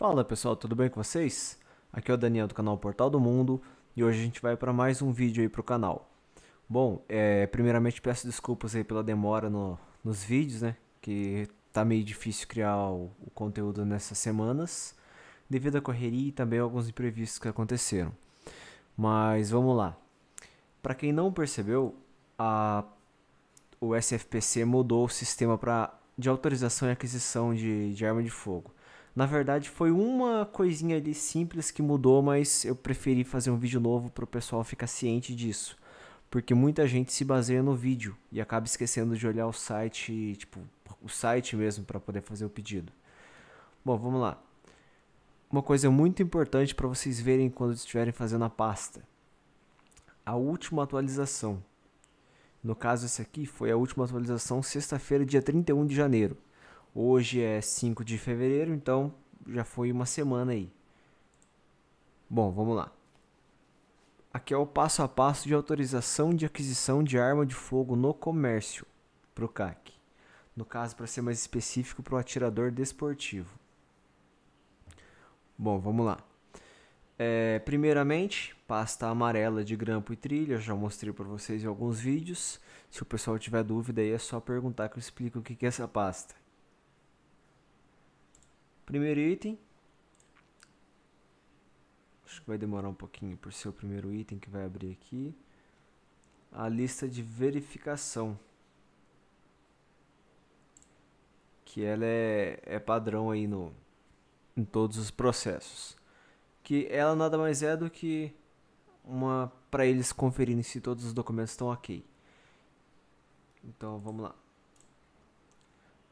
Fala pessoal, tudo bem com vocês? Aqui é o Daniel do canal Portal do Mundo e hoje a gente vai para mais um vídeo aí para o canal. Bom, é, primeiramente peço desculpas aí pela demora no, nos vídeos, né? Que tá meio difícil criar o, o conteúdo nessas semanas devido à correria e também alguns imprevistos que aconteceram. Mas vamos lá. Para quem não percebeu, a, o SFPC mudou o sistema pra, de autorização e aquisição de, de arma de fogo. Na verdade, foi uma coisinha ali simples que mudou, mas eu preferi fazer um vídeo novo para o pessoal ficar ciente disso. Porque muita gente se baseia no vídeo e acaba esquecendo de olhar o site, tipo, o site mesmo para poder fazer o pedido. Bom, vamos lá. Uma coisa muito importante para vocês verem quando estiverem fazendo a pasta. A última atualização. No caso, esse aqui foi a última atualização sexta-feira, dia 31 de janeiro. Hoje é 5 de fevereiro, então já foi uma semana aí. Bom, vamos lá. Aqui é o passo a passo de autorização de aquisição de arma de fogo no comércio para o CAC. No caso, para ser mais específico, para o atirador desportivo. Bom, vamos lá. É, primeiramente, pasta amarela de grampo e trilha, já mostrei para vocês em alguns vídeos. Se o pessoal tiver dúvida aí, é só perguntar que eu explico o que é essa pasta. Primeiro item. Acho que vai demorar um pouquinho por ser o primeiro item que vai abrir aqui. A lista de verificação. Que ela é, é padrão aí no, em todos os processos. Que ela nada mais é do que uma para eles conferirem se todos os documentos estão ok. Então vamos lá.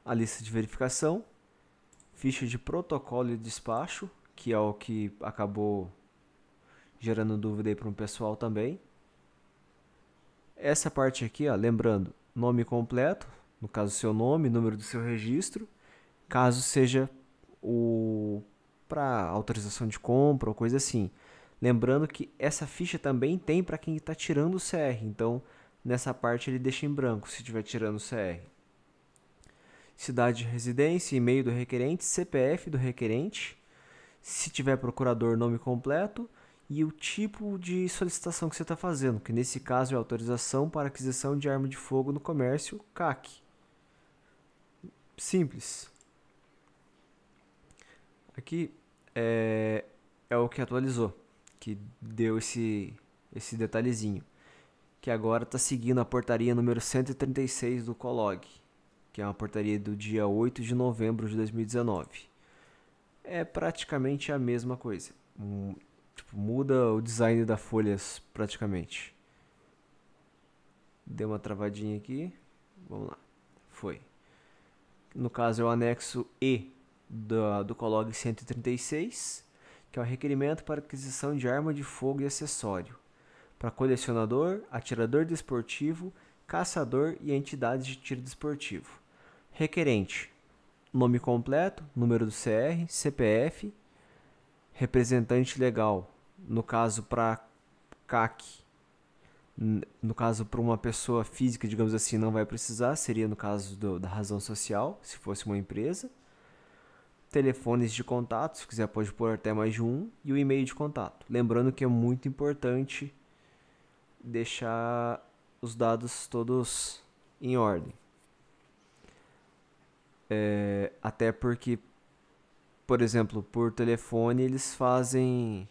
A lista de verificação ficha de protocolo e despacho, que é o que acabou gerando dúvida aí para um pessoal também. Essa parte aqui, ó, lembrando, nome completo, no caso seu nome, número do seu registro, caso seja o para autorização de compra ou coisa assim. Lembrando que essa ficha também tem para quem está tirando o CR, então nessa parte ele deixa em branco se estiver tirando o CR cidade de residência, e-mail do requerente, CPF do requerente, se tiver procurador, nome completo e o tipo de solicitação que você está fazendo, que nesse caso é autorização para aquisição de arma de fogo no comércio, CAC. Simples. Aqui é, é o que atualizou, que deu esse, esse detalhezinho, que agora está seguindo a portaria número 136 do COLOG que é uma portaria do dia 8 de novembro de 2019. É praticamente a mesma coisa. Tipo, muda o design da folhas praticamente. Deu uma travadinha aqui. Vamos lá. Foi. No caso é o anexo E do, do COLOG 136, que é o requerimento para aquisição de arma de fogo e acessório para colecionador, atirador desportivo, caçador e entidades de tiro desportivo. Requerente: nome completo, número do CR, CPF, representante legal, no caso para CAC, no caso para uma pessoa física, digamos assim, não vai precisar, seria no caso do, da razão social, se fosse uma empresa. Telefones de contato, se quiser pode pôr até mais de um, e o e-mail de contato. Lembrando que é muito importante deixar os dados todos em ordem. É, até porque, por exemplo, por telefone eles fazem.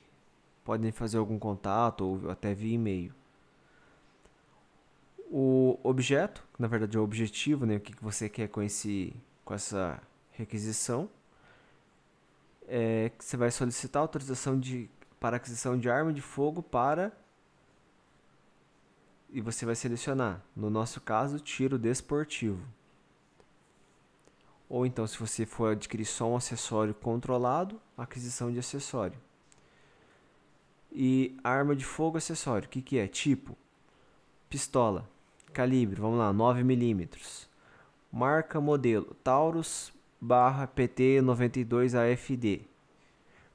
podem fazer algum contato ou até via e-mail. O objeto, que na verdade é o objetivo, né, o que, você quer com, esse, com essa requisição, é que você vai solicitar autorização de, para aquisição de arma de fogo para. E você vai selecionar, no nosso caso, tiro desportivo. Ou então, se você for adquirir só um acessório controlado, aquisição de acessório. E arma de fogo acessório, o que, que é? Tipo, pistola, calibre, vamos lá, 9mm. Marca, modelo, Taurus barra PT 92 AFD.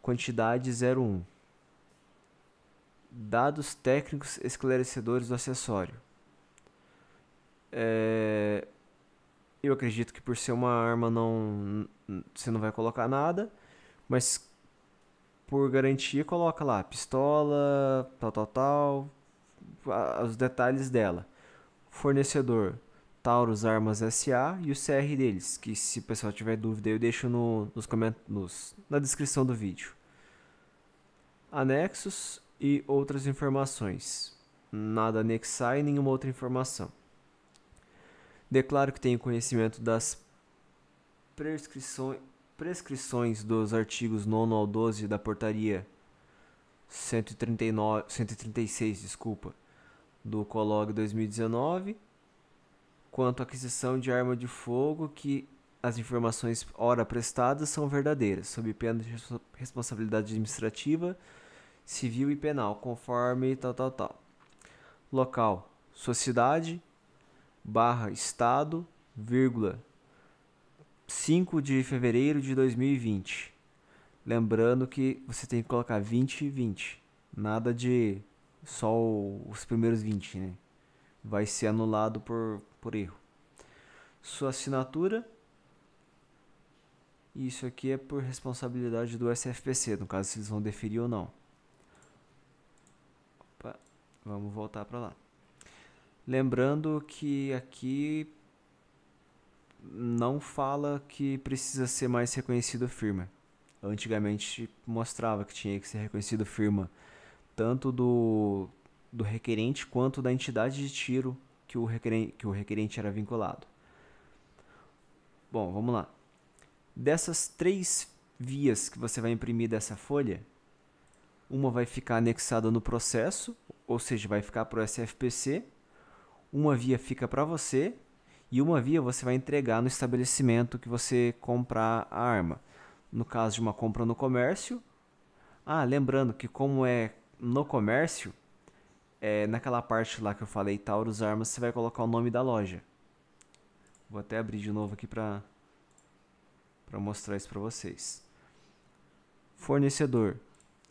Quantidade 01. Dados técnicos esclarecedores do acessório. É, eu acredito que por ser uma arma não você não vai colocar nada, mas por garantia coloca lá pistola, tal tal tal, os detalhes dela. Fornecedor Taurus Armas SA e o CR deles, que se o pessoal tiver dúvida eu deixo no, nos comentários, na descrição do vídeo. Anexos e outras informações. Nada anexar e nenhuma outra informação. Declaro que tenho conhecimento das prescrições, prescrições dos artigos 9 ao 12 da portaria 139, 136, desculpa, do COLOG 2019, quanto à aquisição de arma de fogo que as informações ora prestadas são verdadeiras, sob pena de responsabilidade administrativa, civil e penal, conforme tal, tal, tal. Local, sua cidade, barra estado, vírgula 5 de fevereiro de 2020. Lembrando que você tem que colocar 20 e 20. Nada de só os primeiros 20, né? Vai ser anulado por, por erro. Sua assinatura. Isso aqui é por responsabilidade do SFPC, no caso se eles vão deferir ou não. Opa, vamos voltar para lá. Lembrando que aqui não fala que precisa ser mais reconhecido firma. Antigamente mostrava que tinha que ser reconhecido firma, tanto do, do requerente quanto da entidade de tiro que o, requerente, que o requerente era vinculado. Bom, vamos lá. Dessas três vias que você vai imprimir dessa folha, uma vai ficar anexada no processo, ou seja, vai ficar para o SFPC, uma via fica para você e uma via você vai entregar no estabelecimento que você comprar a arma. No caso de uma compra no comércio, ah, lembrando que como é no comércio, é, naquela parte lá que eu falei Taurus Armas, você vai colocar o nome da loja. Vou até abrir de novo aqui para para mostrar isso para vocês. Fornecedor.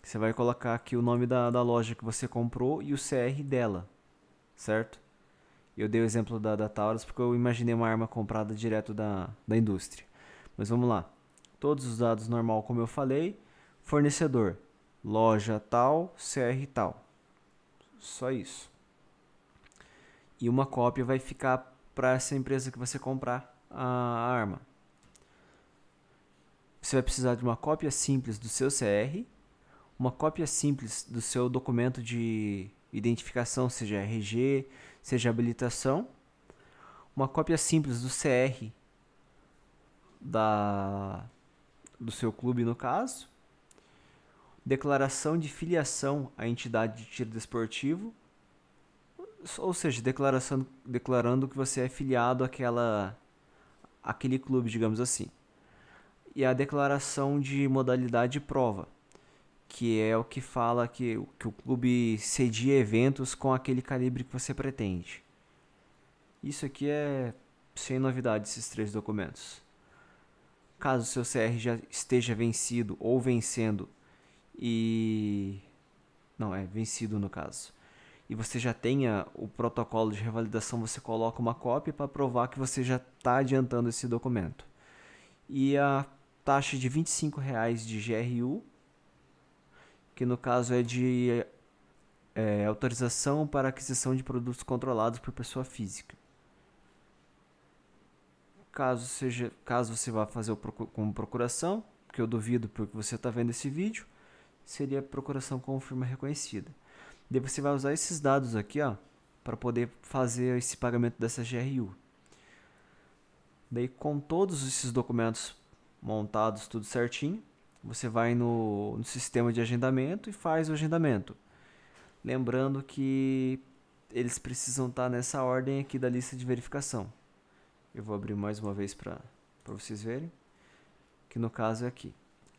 Você vai colocar aqui o nome da, da loja que você comprou e o CR dela, certo? Eu dei o exemplo da, da Taurus porque eu imaginei uma arma comprada direto da, da indústria. Mas vamos lá. Todos os dados normal, como eu falei. Fornecedor, loja tal, CR tal. Só isso. E uma cópia vai ficar para essa empresa que você comprar a arma. Você vai precisar de uma cópia simples do seu CR, uma cópia simples do seu documento de identificação, seja RG, seja habilitação, uma cópia simples do CR da, do seu clube, no caso, declaração de filiação à entidade de tiro desportivo, ou seja, declaração, declarando que você é filiado àquela, àquele clube, digamos assim, e a declaração de modalidade de prova que é o que fala que, que o clube cedia eventos com aquele calibre que você pretende. Isso aqui é sem novidade, esses três documentos. Caso seu CR já esteja vencido ou vencendo e. Não, é vencido no caso. E você já tenha o protocolo de revalidação, você coloca uma cópia para provar que você já está adiantando esse documento. E a taxa de R$ reais de GRU que no caso é de é, autorização para aquisição de produtos controlados por pessoa física. Caso seja, caso você vá fazer procura, como procuração, que eu duvido porque você está vendo esse vídeo, seria procuração com firma reconhecida. Daí você vai usar esses dados aqui, ó, para poder fazer esse pagamento dessa GRU. Daí com todos esses documentos montados tudo certinho, você vai no, no sistema de agendamento e faz o agendamento. Lembrando que eles precisam estar tá nessa ordem aqui da lista de verificação. Eu vou abrir mais uma vez para vocês verem. Que no caso é aqui.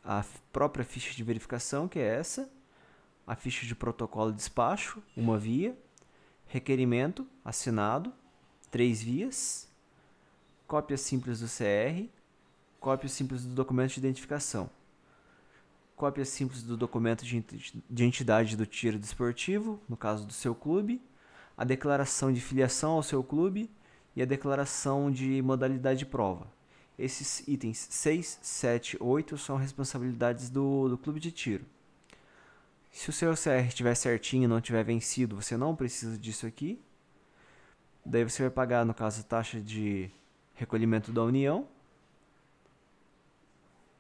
A própria ficha de verificação, que é essa. A ficha de protocolo de despacho, uma via. Requerimento, assinado, três vias. Cópia simples do CR. Cópia simples do documento de identificação cópia simples do documento de entidade do tiro desportivo, no caso do seu clube, a declaração de filiação ao seu clube e a declaração de modalidade de prova. Esses itens 6, 7, 8 são responsabilidades do, do clube de tiro. Se o seu CR estiver certinho e não tiver vencido, você não precisa disso aqui. Daí você vai pagar, no caso, taxa de recolhimento da União.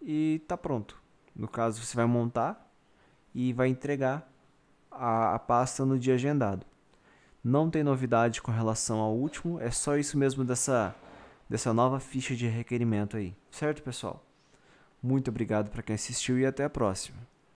E tá pronto. No caso, você vai montar e vai entregar a, a pasta no dia agendado. Não tem novidade com relação ao último, é só isso mesmo dessa, dessa nova ficha de requerimento aí. Certo, pessoal? Muito obrigado para quem assistiu e até a próxima.